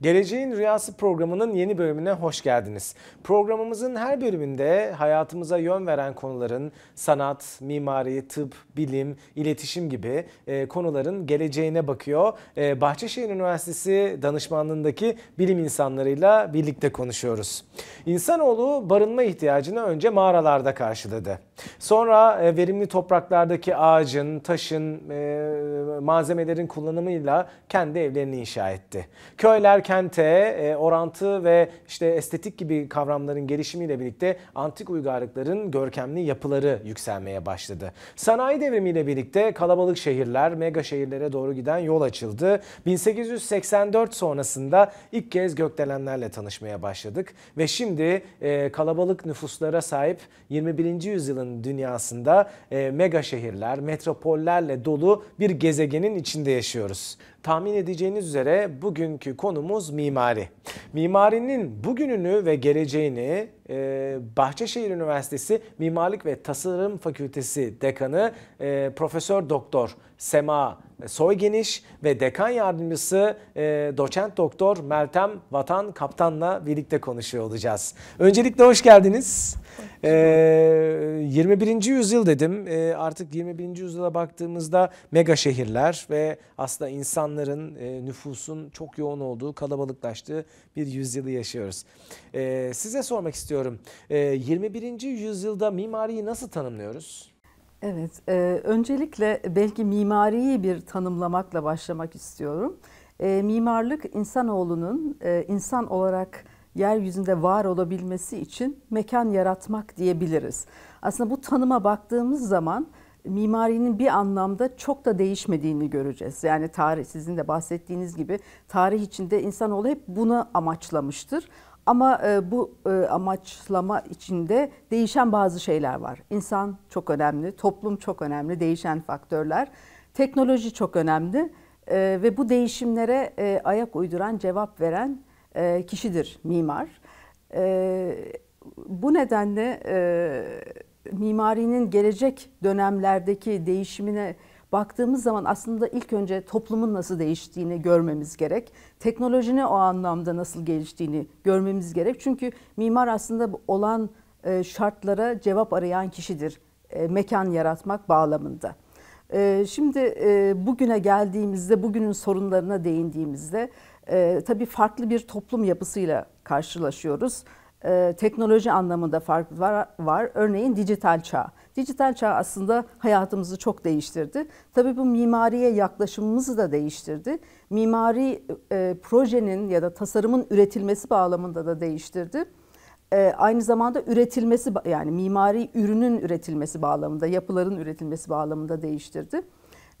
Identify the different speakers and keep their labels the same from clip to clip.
Speaker 1: Geleceğin Rüyası programının yeni bölümüne hoş geldiniz. Programımızın her bölümünde hayatımıza yön veren konuların sanat, mimari, tıp, bilim, iletişim gibi e, konuların geleceğine bakıyor. E, Bahçeşehir Üniversitesi danışmanlığındaki bilim insanlarıyla birlikte konuşuyoruz. İnsanoğlu barınma ihtiyacını önce mağaralarda karşıladı. Sonra e, verimli topraklardaki ağacın, taşın, e, malzemelerin kullanımıyla kendi evlerini inşa etti. Köyler kente e, orantı ve işte estetik gibi kavramların gelişimiyle birlikte antik uygarlıkların görkemli yapıları yükselmeye başladı. Sanayi devrimiyle birlikte kalabalık şehirler mega şehirlere doğru giden yol açıldı. 1884 sonrasında ilk kez gökdelenlerle tanışmaya başladık ve şimdi kalabalık nüfuslara sahip 21. yüzyılın Avrupa'nın dünyasında e, mega şehirler, metropollerle dolu bir gezegenin içinde yaşıyoruz. Tahmin edeceğiniz üzere bugünkü konumuz mimari. Mimarinin bugününü ve geleceğini e, Bahçeşehir Üniversitesi Mimarlık ve Tasarım Fakültesi Dekanı e, Profesör Doktor Sema Soygeniş ve Dekan Yardımcısı Doçent Doktor Meltem Vatan Kaptan'la birlikte konuşuyor olacağız. Öncelikle hoş geldiniz. E, ee, 21. yüzyıl dedim. E, artık 21. yüzyıla baktığımızda mega şehirler ve aslında insanların e, nüfusun çok yoğun olduğu, kalabalıklaştığı bir yüzyılı yaşıyoruz. E, size sormak istiyorum. E, 21.
Speaker 2: yüzyılda mimariyi nasıl tanımlıyoruz? Evet, e, öncelikle belki mimariyi bir tanımlamakla başlamak istiyorum. E, mimarlık insanoğlunun e, insan olarak yeryüzünde var olabilmesi için mekan yaratmak diyebiliriz. Aslında bu tanıma baktığımız zaman mimarinin bir anlamda çok da değişmediğini göreceğiz. Yani tarih sizin de bahsettiğiniz gibi tarih içinde insanoğlu hep bunu amaçlamıştır. Ama e, bu e, amaçlama içinde değişen bazı şeyler var. İnsan çok önemli, toplum çok önemli, değişen faktörler. Teknoloji çok önemli e, ve bu değişimlere e, ayak uyduran, cevap veren e, kişidir mimar. E, bu nedenle e, mimarinin gelecek dönemlerdeki değişimine baktığımız zaman aslında ilk önce toplumun nasıl değiştiğini görmemiz gerek. Teknolojinin o anlamda nasıl geliştiğini görmemiz gerek. Çünkü mimar aslında olan e, şartlara cevap arayan kişidir. Mekan yaratmak bağlamında. Şimdi bugüne geldiğimizde, bugünün sorunlarına değindiğimizde e, tabii farklı bir toplum yapısıyla karşılaşıyoruz. E, teknoloji anlamında fark var, var. Örneğin dijital çağ. Dijital çağ aslında hayatımızı çok değiştirdi. Tabii bu mimariye yaklaşımımızı da değiştirdi. Mimari e, projenin ya da tasarımın üretilmesi bağlamında da değiştirdi. E, aynı zamanda üretilmesi yani mimari ürünün üretilmesi bağlamında, yapıların üretilmesi bağlamında değiştirdi.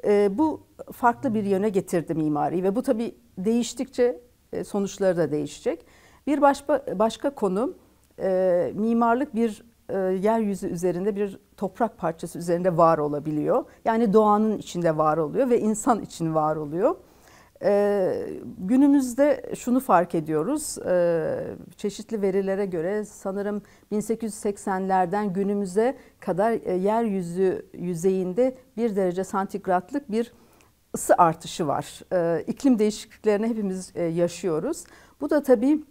Speaker 2: Ee, bu farklı bir yöne getirdi mimariyi ve bu tabi değiştikçe e, sonuçları da değişecek. Bir başka, başka konu e, mimarlık bir e, yeryüzü üzerinde bir toprak parçası üzerinde var olabiliyor. Yani doğanın içinde var oluyor ve insan için var oluyor. Ee, günümüzde şunu fark ediyoruz, ee, çeşitli verilere göre sanırım 1880'lerden günümüze kadar e, yeryüzü yüzeyinde bir derece santigratlık bir ısı artışı var. Ee, iklim değişikliklerini hepimiz e, yaşıyoruz. Bu da tabii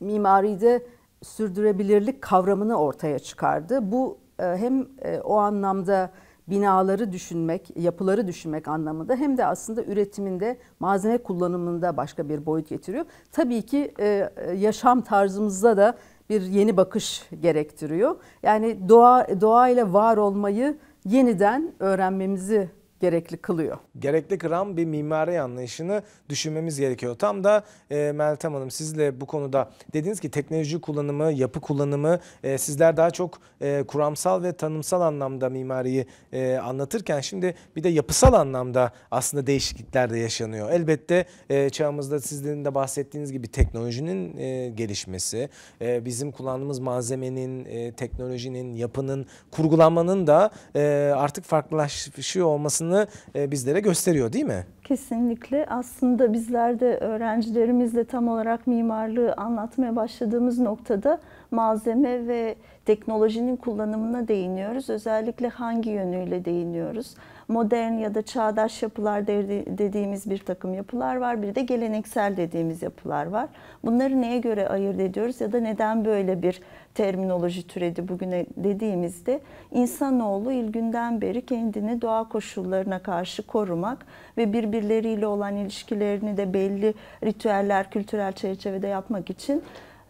Speaker 2: mimaride sürdürülebilirlik kavramını ortaya çıkardı. Bu e, hem e, o anlamda binaları düşünmek, yapıları düşünmek anlamında hem de aslında üretiminde, malzeme kullanımında başka bir boyut getiriyor. Tabii ki e, e yaşam tarzımızda da bir yeni bakış gerektiriyor. Yani doğa doğayla var olmayı yeniden öğrenmemizi gerekli kılıyor.
Speaker 1: Gerekli kılan bir mimari anlayışını düşünmemiz gerekiyor. Tam da e, Meltem Hanım sizle bu konuda dediniz ki teknoloji kullanımı, yapı kullanımı e, sizler daha çok e, kuramsal ve tanımsal anlamda mimariyi e, anlatırken şimdi bir de yapısal anlamda aslında değişiklikler de yaşanıyor. Elbette e, çağımızda sizlerin de bahsettiğiniz gibi teknolojinin e, gelişmesi, e, bizim kullandığımız malzemenin, e, teknolojinin, yapının, kurgulanmanın da e, artık farklılaşıyor olması olmadığını e, bizlere gösteriyor değil mi?
Speaker 3: Kesinlikle. Aslında bizler de öğrencilerimizle tam olarak mimarlığı anlatmaya başladığımız noktada malzeme ve teknolojinin kullanımına değiniyoruz. Özellikle hangi yönüyle değiniyoruz? Modern ya da çağdaş yapılar dediğimiz bir takım yapılar var. Bir de geleneksel dediğimiz yapılar var. Bunları neye göre ayırt ediyoruz ya da neden böyle bir terminoloji türedi bugüne dediğimizde insanoğlu ilgünden beri kendini doğa koşullarına karşı korumak ve birbirleriyle olan ilişkilerini de belli ritüeller, kültürel çerçevede yapmak için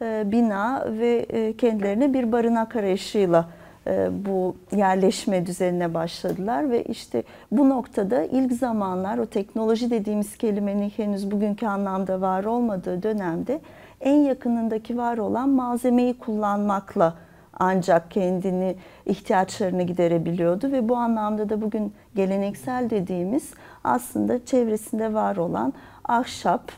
Speaker 3: e, bina ve e, kendilerine bir barınak arayışıyla e, bu yerleşme düzenine başladılar ve işte bu noktada ilk zamanlar o teknoloji dediğimiz kelimenin henüz bugünkü anlamda var olmadığı dönemde en yakınındaki var olan malzemeyi kullanmakla ancak kendini ihtiyaçlarını giderebiliyordu ve bu anlamda da bugün geleneksel dediğimiz aslında çevresinde var olan ahşap,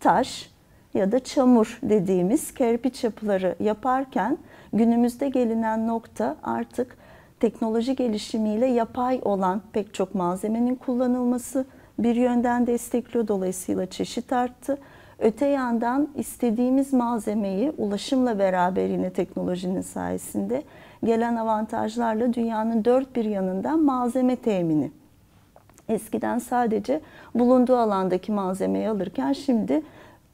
Speaker 3: taş ya da çamur dediğimiz kerpiç yapıları yaparken günümüzde gelinen nokta artık teknoloji gelişimiyle yapay olan pek çok malzemenin kullanılması bir yönden destekliyor dolayısıyla çeşit arttı Öte yandan istediğimiz malzemeyi ulaşımla beraber yine teknolojinin sayesinde gelen avantajlarla dünyanın dört bir yanından malzeme temini. Eskiden sadece bulunduğu alandaki malzemeyi alırken şimdi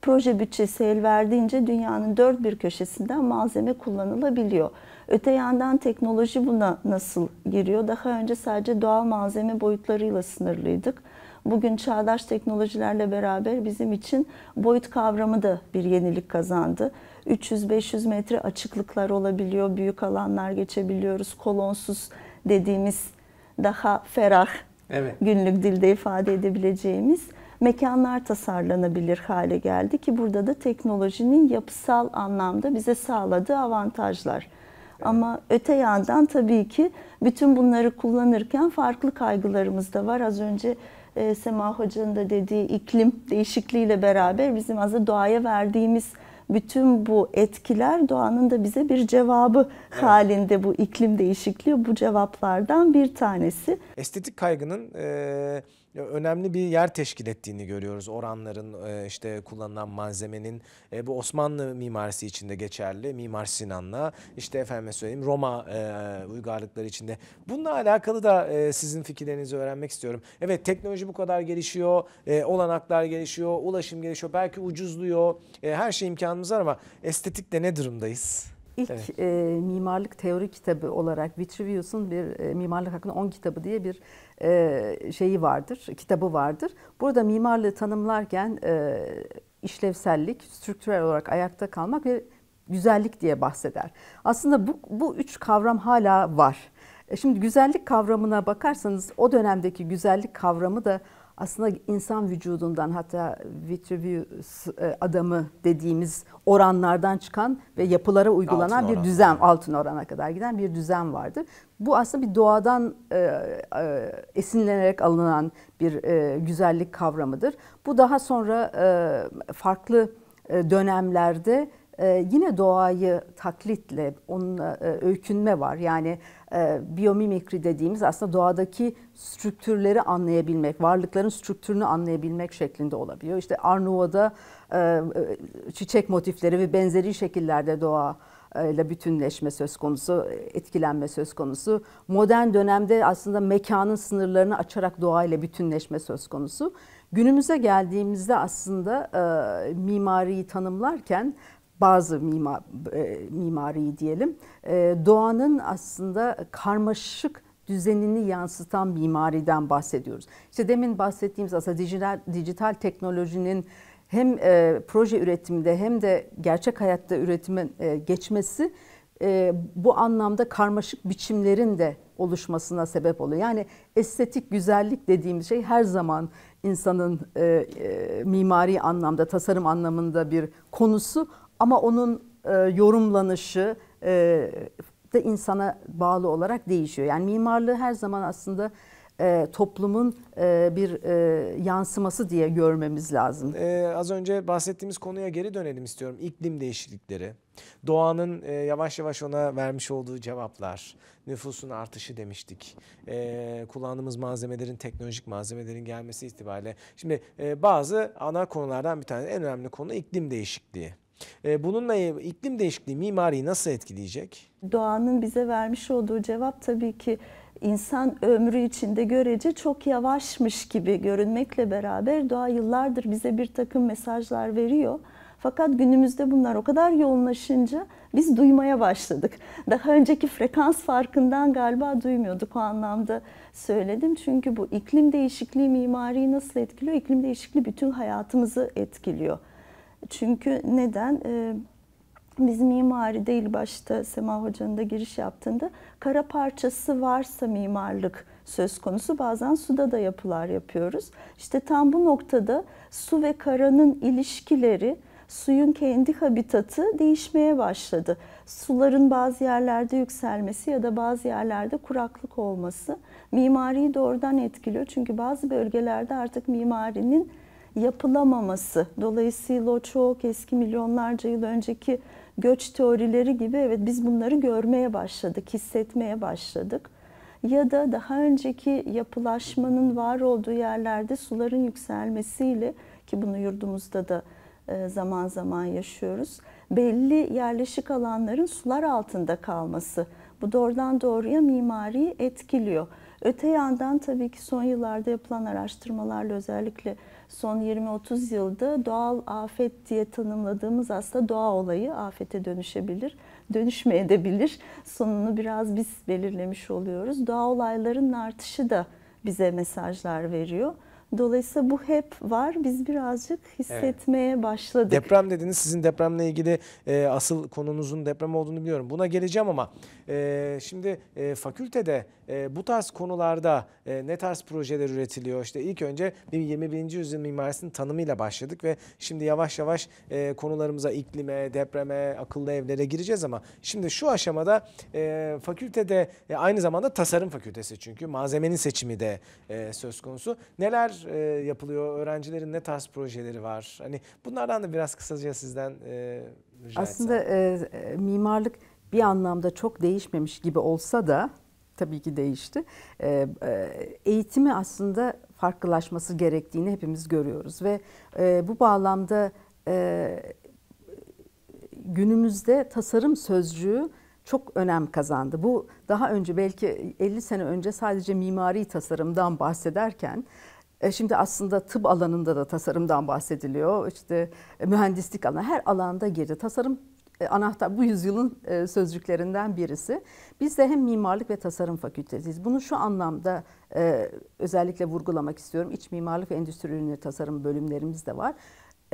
Speaker 3: proje bütçesi el verdiğince dünyanın dört bir köşesinden malzeme kullanılabiliyor. Öte yandan teknoloji buna nasıl giriyor? Daha önce sadece doğal malzeme boyutlarıyla sınırlıydık bugün çağdaş teknolojilerle beraber bizim için boyut kavramı da bir yenilik kazandı. 300-500 metre açıklıklar olabiliyor, büyük alanlar geçebiliyoruz. Kolonsuz dediğimiz daha ferah evet. günlük dilde ifade edebileceğimiz mekanlar tasarlanabilir hale geldi ki burada da teknolojinin yapısal anlamda bize sağladığı avantajlar. Ama öte yandan tabii ki bütün bunları kullanırken farklı kaygılarımız da var. Az önce e, Sema Hoca'nın da dediği iklim değişikliğiyle beraber bizim aslında doğaya verdiğimiz bütün bu etkiler doğanın da bize bir cevabı evet. halinde bu iklim değişikliği bu cevaplardan bir tanesi.
Speaker 1: Estetik kaygının e, önemli bir yer teşkil ettiğini görüyoruz. Oranların e, işte kullanılan malzemenin e, bu Osmanlı mimarisi içinde geçerli. Mimar Sinan'la işte efendim söyleyeyim Roma e, uygarlıkları içinde. Bununla alakalı da sizin fikirlerinizi öğrenmek istiyorum. Evet teknoloji bu kadar gelişiyor. Olanaklar gelişiyor. Ulaşım gelişiyor. Belki ucuzluyor. Her şey imkanımız var ama estetikte ne durumdayız?
Speaker 2: İlk evet. e, mimarlık teori kitabı olarak Vitruvius'un bir e, mimarlık hakkında 10 kitabı diye bir e, şeyi vardır, kitabı vardır. Burada mimarlığı tanımlarken e, işlevsellik, strüktürel olarak ayakta kalmak ve güzellik diye bahseder. Aslında bu, bu üç kavram hala var. E, şimdi güzellik kavramına bakarsanız o dönemdeki güzellik kavramı da aslında insan vücudundan hatta Vitruvius e, adamı dediğimiz oranlardan çıkan ve yapılara uygulanan altın bir oran. düzen, altın orana kadar giden bir düzen vardır. Bu aslında bir doğadan e, e, esinlenerek alınan bir e, güzellik kavramıdır. Bu daha sonra e, farklı e, dönemlerde e, yine doğayı taklitle, onun e, öykünme var. Yani e, biyomimikri dediğimiz aslında doğadaki strüktürleri anlayabilmek, varlıkların strüktürünü anlayabilmek şeklinde olabiliyor. İşte Arnavut'da e, e, çiçek motifleri ve benzeri şekillerde doğa ile bütünleşme söz konusu, etkilenme söz konusu. Modern dönemde aslında mekanın sınırlarını açarak doğayla bütünleşme söz konusu. Günümüze geldiğimizde aslında e, mimariyi tanımlarken bazı mimar, e, mimariyi diyelim e, doğanın aslında karmaşık düzenini yansıtan mimariden bahsediyoruz. İşte demin bahsettiğimiz aslında dijital, dijital teknolojinin hem e, proje üretiminde hem de gerçek hayatta üretimin e, geçmesi e, bu anlamda karmaşık biçimlerin de oluşmasına sebep oluyor. Yani estetik güzellik dediğimiz şey her zaman insanın e, e, mimari anlamda, tasarım anlamında bir konusu ama onun e, yorumlanışı e, da insana bağlı olarak değişiyor. Yani mimarlığı her zaman aslında e, toplumun e, bir e, yansıması diye görmemiz lazım.
Speaker 1: Ee, az önce bahsettiğimiz konuya geri dönelim istiyorum. İklim değişiklikleri, doğanın e, yavaş yavaş ona vermiş olduğu cevaplar, nüfusun artışı demiştik. E, kullandığımız malzemelerin, teknolojik malzemelerin gelmesi itibariyle. Şimdi e, bazı ana konulardan bir tanesi, en önemli konu iklim değişikliği. E, bununla e, iklim değişikliği mimariyi nasıl etkileyecek?
Speaker 3: Doğanın bize vermiş olduğu cevap tabii ki insan ömrü içinde görece çok yavaşmış gibi görünmekle beraber doğa yıllardır bize bir takım mesajlar veriyor. Fakat günümüzde bunlar o kadar yoğunlaşınca biz duymaya başladık. Daha önceki frekans farkından galiba duymuyorduk o anlamda söyledim. Çünkü bu iklim değişikliği mimariyi nasıl etkiliyor? İklim değişikliği bütün hayatımızı etkiliyor. Çünkü neden? Ee, biz mimari değil başta Sema Hoca'nın da giriş yaptığında kara parçası varsa mimarlık söz konusu. Bazen suda da yapılar yapıyoruz. İşte tam bu noktada su ve karanın ilişkileri, suyun kendi habitatı değişmeye başladı. Suların bazı yerlerde yükselmesi ya da bazı yerlerde kuraklık olması mimariyi doğrudan etkiliyor. Çünkü bazı bölgelerde artık mimarinin yapılamaması. Dolayısıyla o çok eski milyonlarca yıl önceki göç teorileri gibi evet biz bunları görmeye başladık, hissetmeye başladık. Ya da daha önceki yapılaşmanın var olduğu yerlerde suların yükselmesiyle ki bunu yurdumuzda da e, zaman zaman yaşıyoruz. Belli yerleşik alanların sular altında kalması. Bu doğrudan doğruya mimariyi etkiliyor. Öte yandan tabii ki son yıllarda yapılan araştırmalarla özellikle son 20-30 yılda doğal afet diye tanımladığımız aslında doğa olayı afete dönüşebilir, dönüşmeye de bilir. Sonunu biraz biz belirlemiş oluyoruz. Doğa olaylarının artışı da bize mesajlar veriyor. Dolayısıyla bu hep var. Biz birazcık hissetmeye evet. başladık.
Speaker 1: Deprem dediniz. Sizin depremle ilgili e, asıl konunuzun deprem olduğunu biliyorum. Buna geleceğim ama e, şimdi e, fakültede e, bu tarz konularda e, ne tarz projeler üretiliyor? İşte ilk önce bir 21. yüzyıl mimarisinin tanımıyla başladık ve şimdi yavaş yavaş e, konularımıza iklime, depreme, akıllı evlere gireceğiz ama şimdi şu aşamada e, fakültede e, aynı zamanda tasarım fakültesi çünkü malzemenin seçimi de e, söz konusu. Neler e, yapılıyor? Öğrencilerin ne tarz projeleri var? Hani bunlardan da biraz kısaca sizden e, rica Aslında
Speaker 2: e, e, mimarlık bir anlamda çok değişmemiş gibi olsa da tabii ki değişti. E, e, eğitimi aslında farklılaşması gerektiğini hepimiz görüyoruz ve e, bu bağlamda e, günümüzde tasarım sözcüğü çok önem kazandı. Bu daha önce belki 50 sene önce sadece mimari tasarımdan bahsederken e, şimdi aslında tıp alanında da tasarımdan bahsediliyor. İşte e, mühendislik alanı her alanda girdi. Tasarım e, anahtar bu yüzyılın sözcüklerinden birisi. Biz de hem mimarlık ve tasarım fakültesiyiz. Bunu şu anlamda özellikle vurgulamak istiyorum. İç mimarlık ve endüstri ürünleri tasarım bölümlerimiz de var.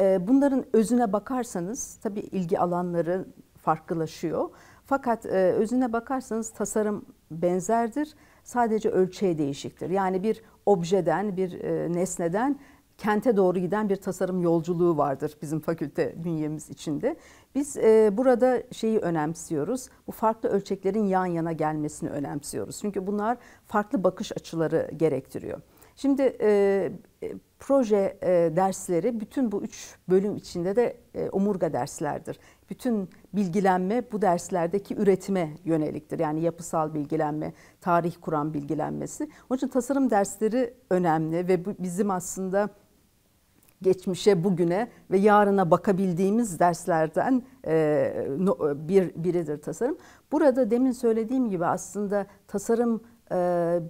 Speaker 2: Bunların özüne bakarsanız tabii ilgi alanları farklılaşıyor. Fakat özüne bakarsanız tasarım benzerdir. Sadece ölçeği değişiktir. Yani bir objeden, bir e, nesneden kente doğru giden bir tasarım yolculuğu vardır bizim fakülte bünyemiz içinde. Biz e, burada şeyi önemsiyoruz. Bu farklı ölçeklerin yan yana gelmesini önemsiyoruz. Çünkü bunlar farklı bakış açıları gerektiriyor. Şimdi e, e, proje e, dersleri bütün bu üç bölüm içinde de e, omurga derslerdir. Bütün bilgilenme bu derslerdeki üretime yöneliktir. Yani yapısal bilgilenme, tarih kuran bilgilenmesi. Onun için tasarım dersleri önemli ve bu bizim aslında geçmişe, bugüne ve yarına bakabildiğimiz derslerden e, bir biridir tasarım. Burada demin söylediğim gibi aslında tasarım e,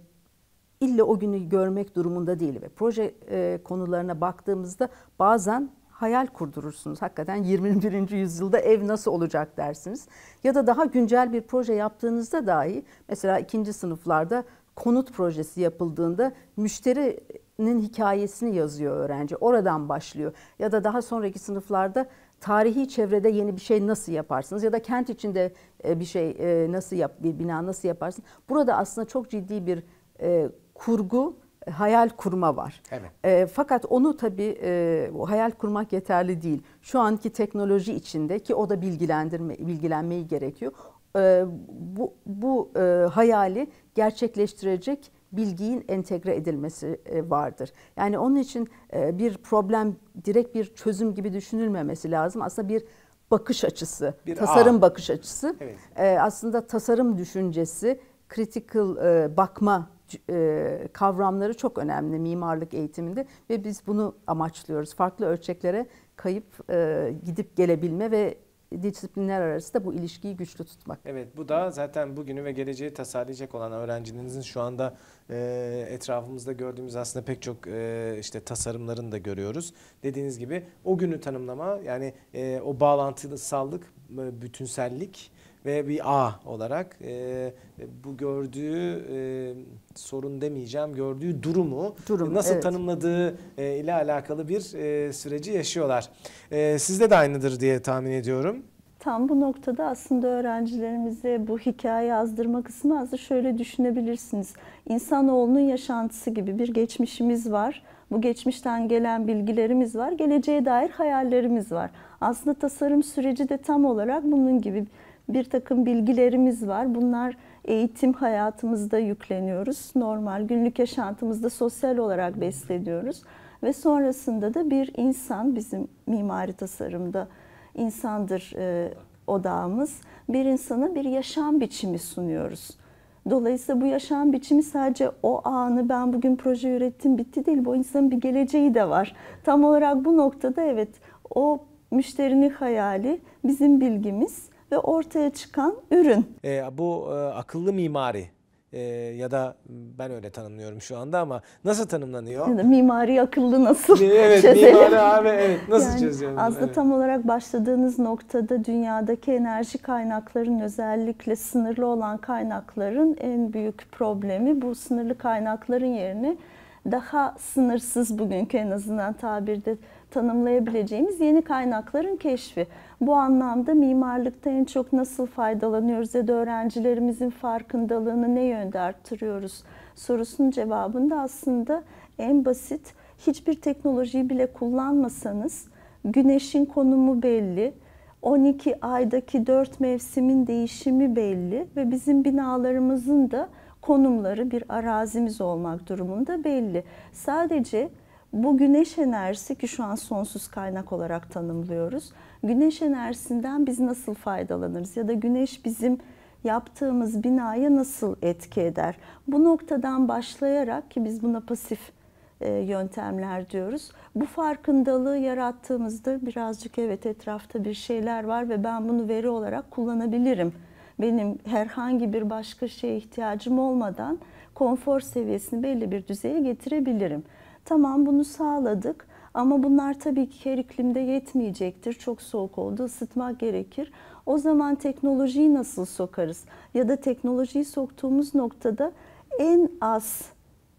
Speaker 2: illa o günü görmek durumunda değil ve proje e, konularına baktığımızda bazen hayal kurdurursunuz. Hakikaten 21. yüzyılda ev nasıl olacak dersiniz. Ya da daha güncel bir proje yaptığınızda dahi mesela ikinci sınıflarda konut projesi yapıldığında müşterinin hikayesini yazıyor öğrenci. Oradan başlıyor. Ya da daha sonraki sınıflarda tarihi çevrede yeni bir şey nasıl yaparsınız ya da kent içinde e, bir şey e, nasıl yap bir bina nasıl yaparsın. Burada aslında çok ciddi bir e, kurgu, e, hayal kurma var. Evet. E, fakat onu tabii e, hayal kurmak yeterli değil. Şu anki teknoloji içinde ki o da bilgilendirme bilgilenmeyi gerekiyor. E, bu bu e, hayali gerçekleştirecek bilgiyin entegre edilmesi e, vardır. Yani onun için e, bir problem direkt bir çözüm gibi düşünülmemesi lazım. Aslında bir bakış açısı, bir tasarım ağ. bakış açısı. Evet. Aslında tasarım düşüncesi, critical bakma e, kavramları çok önemli mimarlık eğitiminde ve biz bunu amaçlıyoruz. Farklı ölçeklere kayıp e, gidip gelebilme ve disiplinler arası da bu ilişkiyi güçlü tutmak.
Speaker 1: Evet bu da zaten bugünü ve geleceği tasarlayacak olan öğrencinizin şu anda e, etrafımızda gördüğümüz aslında pek çok işte tasarımlarını da görüyoruz. Dediğiniz gibi o günü tanımlama yani e, o bağlantısallık, bütünsellik ve bir A olarak e, bu gördüğü e, sorun demeyeceğim gördüğü durumu Durum, e, nasıl evet. tanımladığı e, ile alakalı bir e, süreci yaşıyorlar. E, sizde de aynıdır diye tahmin ediyorum.
Speaker 3: Tam bu noktada aslında öğrencilerimize bu hikaye yazdırma kısmı aslında şöyle düşünebilirsiniz. İnsanoğlunun yaşantısı gibi bir geçmişimiz var. Bu geçmişten gelen bilgilerimiz var. Geleceğe dair hayallerimiz var. Aslında tasarım süreci de tam olarak bunun gibi bir takım bilgilerimiz var. Bunlar eğitim hayatımızda yükleniyoruz. Normal günlük yaşantımızda sosyal olarak besleniyoruz. Ve sonrasında da bir insan bizim mimari tasarımda insandır e, odağımız. Bir insana bir yaşam biçimi sunuyoruz. Dolayısıyla bu yaşam biçimi sadece o anı ben bugün proje ürettim bitti değil. Bu insanın bir geleceği de var. Tam olarak bu noktada evet o müşterinin hayali bizim bilgimiz ve ortaya çıkan ürün.
Speaker 1: E, bu e, akıllı mimari e, ya da ben öyle tanımlıyorum şu anda ama nasıl tanımlanıyor? Ya
Speaker 3: mimari akıllı nasıl evet, çözelim? Mimari abi evet nasıl yani çözelim? Aslında evet. tam olarak başladığınız noktada dünyadaki enerji kaynakların özellikle sınırlı olan kaynakların en büyük problemi bu sınırlı kaynakların yerini daha sınırsız bugünkü en azından tabirde tanımlayabileceğimiz yeni kaynakların keşfi. Bu anlamda mimarlıkta en çok nasıl faydalanıyoruz ya da öğrencilerimizin farkındalığını ne yönde arttırıyoruz sorusunun cevabında aslında en basit hiçbir teknolojiyi bile kullanmasanız güneşin konumu belli, 12 aydaki 4 mevsimin değişimi belli ve bizim binalarımızın da konumları bir arazimiz olmak durumunda belli. Sadece bu güneş enerjisi ki şu an sonsuz kaynak olarak tanımlıyoruz. Güneş enerjisinden biz nasıl faydalanırız ya da güneş bizim yaptığımız binaya nasıl etki eder? Bu noktadan başlayarak ki biz buna pasif e, yöntemler diyoruz. Bu farkındalığı yarattığımızda birazcık evet etrafta bir şeyler var ve ben bunu veri olarak kullanabilirim. Benim herhangi bir başka şeye ihtiyacım olmadan konfor seviyesini belli bir düzeye getirebilirim. Tamam bunu sağladık ama bunlar tabii ki her iklimde yetmeyecektir. Çok soğuk oldu, ısıtmak gerekir. O zaman teknolojiyi nasıl sokarız? Ya da teknolojiyi soktuğumuz noktada en az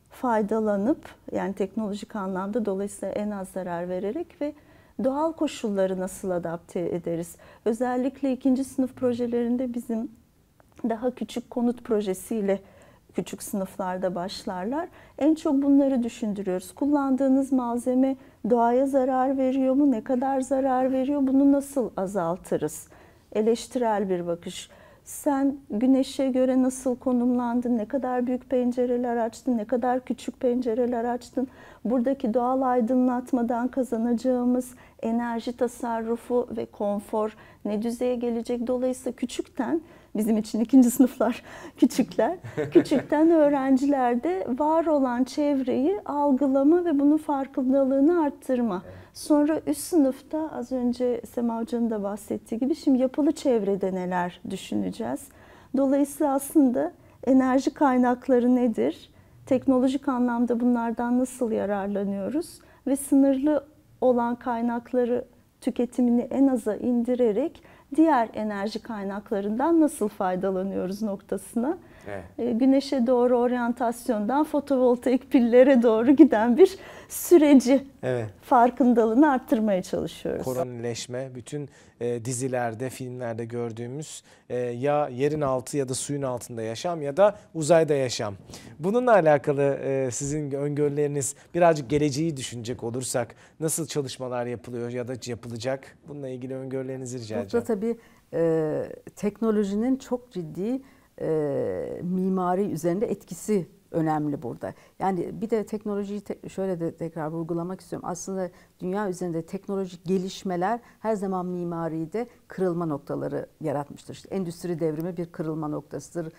Speaker 3: faydalanıp yani teknolojik anlamda dolayısıyla en az zarar vererek ve doğal koşulları nasıl adapte ederiz? Özellikle ikinci sınıf projelerinde bizim daha küçük konut projesiyle küçük sınıflarda başlarlar. En çok bunları düşündürüyoruz. Kullandığınız malzeme doğaya zarar veriyor mu? Ne kadar zarar veriyor? Bunu nasıl azaltırız? Eleştirel bir bakış. Sen güneşe göre nasıl konumlandın? Ne kadar büyük pencereler açtın? Ne kadar küçük pencereler açtın? Buradaki doğal aydınlatmadan kazanacağımız enerji tasarrufu ve konfor ne düzeye gelecek? Dolayısıyla küçükten bizim için ikinci sınıflar küçükler. Küçükten öğrencilerde var olan çevreyi algılama ve bunun farkındalığını arttırma. Sonra üst sınıfta az önce Sema Hoca'nın da bahsettiği gibi şimdi yapılı çevrede neler düşüneceğiz. Dolayısıyla aslında enerji kaynakları nedir? Teknolojik anlamda bunlardan nasıl yararlanıyoruz? Ve sınırlı olan kaynakları tüketimini en aza indirerek diğer enerji kaynaklarından nasıl faydalanıyoruz noktasına Evet. Ee, güneşe doğru oryantasyondan fotovoltaik pillere doğru giden bir süreci evet. farkındalığını arttırmaya çalışıyoruz.
Speaker 1: Koronileşme bütün e, dizilerde, filmlerde gördüğümüz e, ya yerin altı ya da suyun altında yaşam ya da uzayda yaşam. Bununla alakalı e, sizin öngörüleriniz birazcık geleceği düşünecek olursak nasıl çalışmalar yapılıyor ya da yapılacak? Bununla ilgili
Speaker 2: öngörülerinizi rica edeceğim. Burada tabii e, teknolojinin çok ciddi e, mimari üzerinde etkisi önemli burada. Yani bir de teknolojiyi te şöyle de tekrar vurgulamak istiyorum. Aslında dünya üzerinde teknolojik gelişmeler her zaman mimariyi de kırılma noktaları yaratmıştır. İşte endüstri devrimi bir kırılma noktasıdır.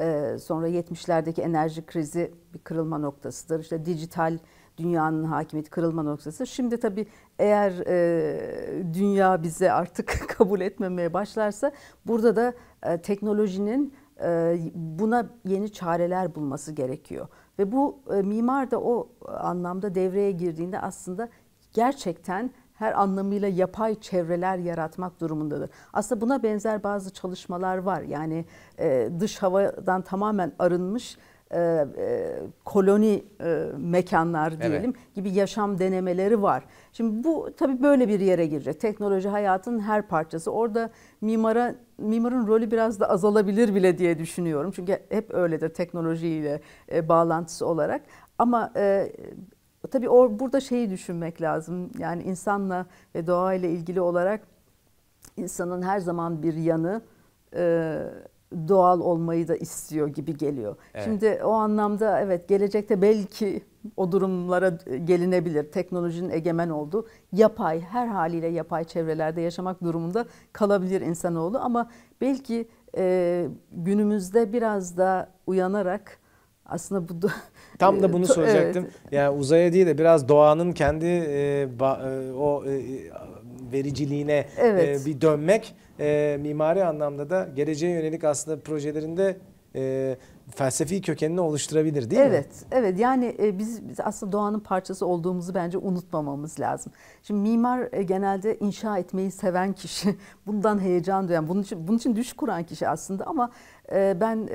Speaker 2: Ee, sonra 70'lerdeki enerji krizi bir kırılma noktasıdır. İşte dijital dünyanın hakimiyeti kırılma noktası. Şimdi tabii eğer e, dünya bize artık kabul etmemeye başlarsa burada da e, teknolojinin e, buna yeni çareler bulması gerekiyor. Ve bu e, mimar da o anlamda devreye girdiğinde aslında gerçekten her anlamıyla yapay çevreler yaratmak durumundadır. Aslında buna benzer bazı çalışmalar var. Yani e, dış havadan tamamen arınmış e, koloni mekanlar diyelim evet. gibi yaşam denemeleri var. Şimdi bu tabii böyle bir yere girecek. Teknoloji hayatın her parçası. Orada mimara mimarın rolü biraz da azalabilir bile diye düşünüyorum. Çünkü hep öyledir teknolojiyle e, bağlantısı olarak. Ama e, tabii or, burada şeyi düşünmek lazım. Yani insanla ve doğayla ilgili olarak insanın her zaman bir yanı e, doğal olmayı da istiyor gibi geliyor. Evet. Şimdi o anlamda evet gelecekte belki o durumlara e, gelinebilir. Teknolojinin egemen olduğu yapay, her haliyle yapay çevrelerde yaşamak durumunda kalabilir insanoğlu. Ama belki e, günümüzde biraz da uyanarak aslında bu da, tam da bunu soracaktım.
Speaker 1: Evet. Yani uzaya değil de biraz doğanın kendi e, ba, e, o e, vericiliğine e, evet. e, bir dönmek e, mimari anlamda da geleceğe yönelik aslında projelerinde e, felsefi kökenini oluşturabilir değil evet, mi?
Speaker 2: Evet, evet. Yani e, biz, biz aslında doğanın parçası olduğumuzu bence unutmamamız lazım. Şimdi mimar e, genelde inşa etmeyi seven kişi, bundan heyecan duyan, bunun için, bunun için düş kuran kişi aslında ama e, ben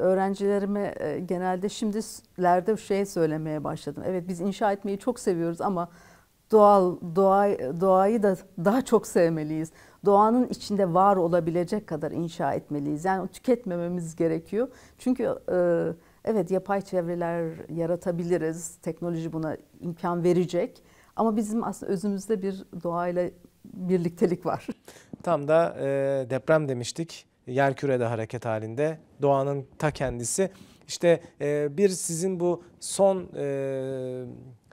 Speaker 2: öğrencilerime genelde şimdilerde şey söylemeye başladım. Evet biz inşa etmeyi çok seviyoruz ama doğal doğayı, doğayı da daha çok sevmeliyiz doğanın içinde var olabilecek kadar inşa etmeliyiz. Yani tüketmememiz gerekiyor. Çünkü e, evet yapay çevreler yaratabiliriz. Teknoloji buna imkan verecek. Ama bizim aslında özümüzde bir doğayla birliktelik var.
Speaker 1: Tam da e, deprem demiştik. yer Yerkürede hareket halinde doğanın ta kendisi. İşte e, bir sizin bu son e,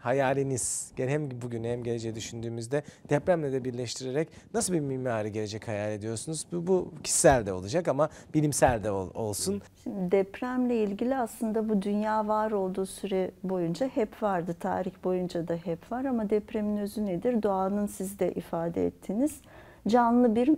Speaker 1: hayaliniz hem bugün hem geleceği düşündüğümüzde depremle de birleştirerek nasıl bir mimari gelecek hayal ediyorsunuz? Bu, bu kişisel de olacak ama bilimsel de ol, olsun.
Speaker 3: Şimdi depremle ilgili aslında bu dünya var olduğu süre boyunca hep vardı. Tarih boyunca da hep var ama depremin özü nedir? Doğanın siz de ifade ettiniz. Canlı bir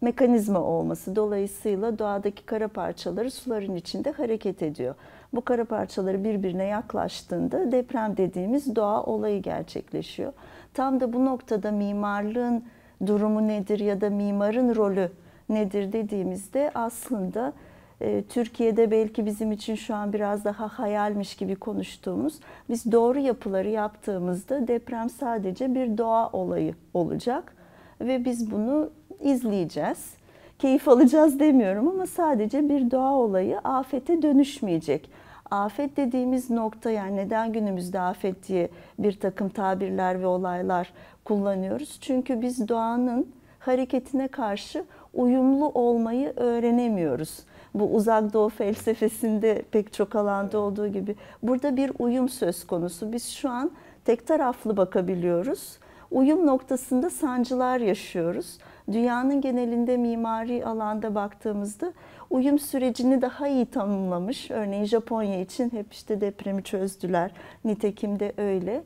Speaker 3: mekanizma olması. Dolayısıyla doğadaki kara parçaları suların içinde hareket ediyor. Bu kara parçaları birbirine yaklaştığında deprem dediğimiz doğa olayı gerçekleşiyor. Tam da bu noktada mimarlığın durumu nedir ya da mimarın rolü nedir dediğimizde aslında e, Türkiye'de belki bizim için şu an biraz daha hayalmiş gibi konuştuğumuz biz doğru yapıları yaptığımızda deprem sadece bir doğa olayı olacak ve biz bunu izleyeceğiz. Keyif alacağız demiyorum ama sadece bir doğa olayı afete dönüşmeyecek afet dediğimiz nokta yani neden günümüzde afet diye bir takım tabirler ve olaylar kullanıyoruz? Çünkü biz doğanın hareketine karşı uyumlu olmayı öğrenemiyoruz. Bu uzak doğu felsefesinde pek çok alanda olduğu gibi. Burada bir uyum söz konusu. Biz şu an tek taraflı bakabiliyoruz. Uyum noktasında sancılar yaşıyoruz dünyanın genelinde mimari alanda baktığımızda uyum sürecini daha iyi tanımlamış. Örneğin Japonya için hep işte depremi çözdüler. Nitekim de öyle.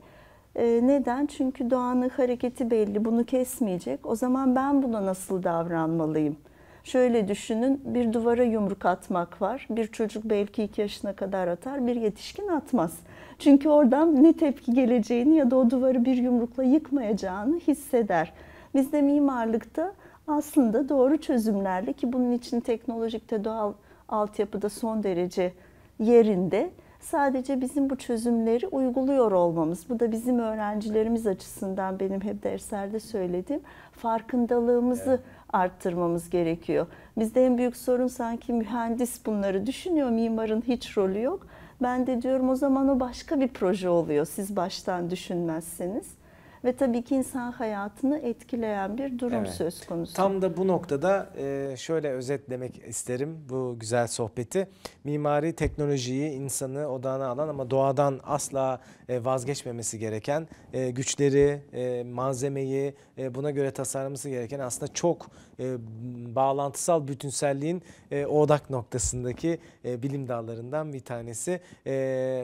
Speaker 3: Ee, neden? Çünkü doğanın hareketi belli, bunu kesmeyecek. O zaman ben buna nasıl davranmalıyım? Şöyle düşünün, bir duvara yumruk atmak var. Bir çocuk belki iki yaşına kadar atar, bir yetişkin atmaz. Çünkü oradan ne tepki geleceğini ya da o duvarı bir yumrukla yıkmayacağını hisseder. Biz de mimarlıkta aslında doğru çözümlerle ki bunun için teknolojikte doğal altyapıda son derece yerinde. Sadece bizim bu çözümleri uyguluyor olmamız. Bu da bizim öğrencilerimiz açısından benim hep derslerde söylediğim farkındalığımızı arttırmamız gerekiyor. Bizde en büyük sorun sanki mühendis bunları düşünüyor, mimarın hiç rolü yok. Ben de diyorum o zaman o başka bir proje oluyor siz baştan düşünmezseniz ve tabii ki insan hayatını etkileyen bir durum evet. söz konusu.
Speaker 1: Tam da bu noktada e, şöyle özetlemek isterim bu güzel sohbeti. Mimari teknolojiyi insanı odağına alan ama doğadan asla e, vazgeçmemesi gereken e, güçleri, malzemeyi buna göre tasarlaması gereken aslında çok bağlantısal bütünselliğin odak noktasındaki bilim dallarından bir tanesi.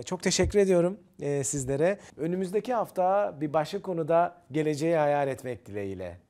Speaker 1: Çok teşekkür ediyorum. E, sizlere. Önümüzdeki hafta bir başka konuda geleceği hayal etmek dileğiyle.